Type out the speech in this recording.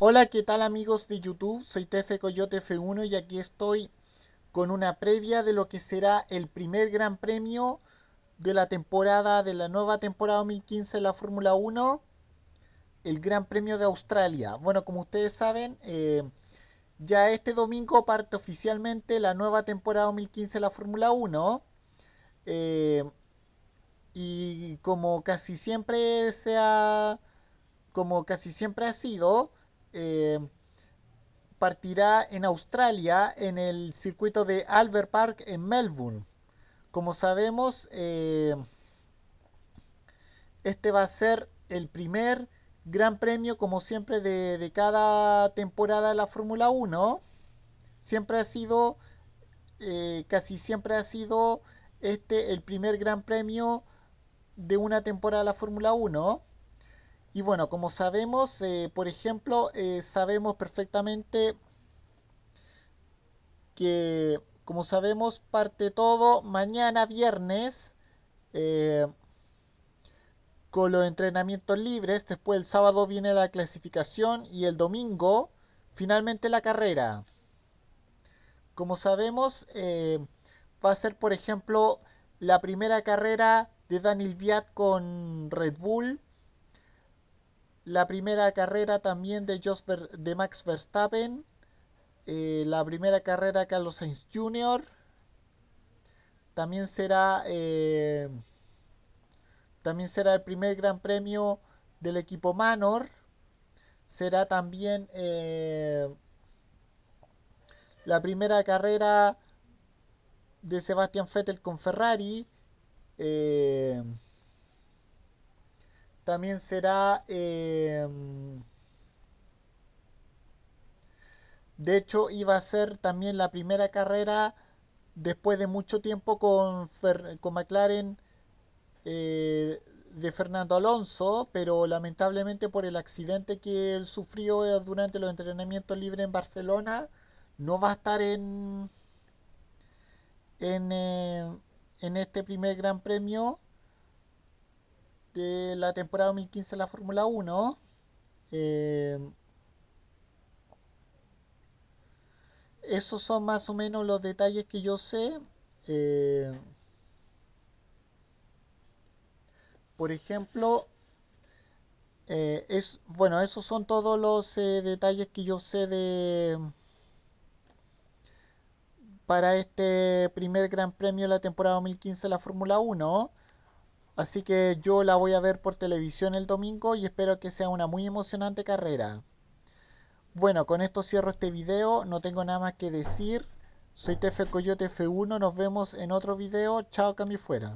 Hola, ¿qué tal amigos de YouTube? Soy TF Coyote F1 y aquí estoy con una previa de lo que será el primer gran premio de la temporada, de la nueva temporada 2015 de la Fórmula 1, el Gran Premio de Australia. Bueno, como ustedes saben, eh, ya este domingo parte oficialmente la nueva temporada 2015 de la Fórmula 1. Eh, y como casi siempre sea, como casi siempre ha sido, eh, partirá en Australia en el circuito de Albert Park en Melbourne. Como sabemos, eh, este va a ser el primer gran premio, como siempre, de, cada temporada de la Fórmula 1. Siempre ha sido, eh, casi siempre ha sido este el primer gran premio de una temporada de la Fórmula 1. Y bueno, como sabemos, eh, por ejemplo, eh, sabemos perfectamente que, como sabemos, parte todo mañana viernes eh, con los entrenamientos libres. Después el sábado viene la clasificación y el domingo finalmente la carrera. Como sabemos, va a ser, por ejemplo, la primera carrera de Daniel Viat con Red Bull la primera carrera también de, de Max Verstappen, eh, la primera carrera Carlos Sainz Jr., también será, eh, también será el primer gran premio del equipo Manor, será también eh, la primera carrera de Sebastián Vettel con Ferrari, también será... Em, de hecho, iba a ser también la primera carrera después de mucho tiempo con, con McLaren eh, de Fernando Alonso, pero lamentablemente por el accidente que él sufrió eh, durante los entrenamientos libres en Barcelona, no va a estar en, en eh, este primer gran premio de la temporada 2015 de la Fórmula 1. Eh, esos son más o menos los detalles que yo sé. Eh, por ejemplo, eh, bueno, esos son todos los detalles que yo sé de para este primer Gran Premio de la temporada 2015 de la Fórmula 1. Así que yo la voy a ver por televisión el domingo y espero que sea una muy emocionante carrera. Bueno, con esto cierro este video, no tengo nada más que decir. Soy TF Coyote F1, nos vemos en otro video. Chao, cami fuera.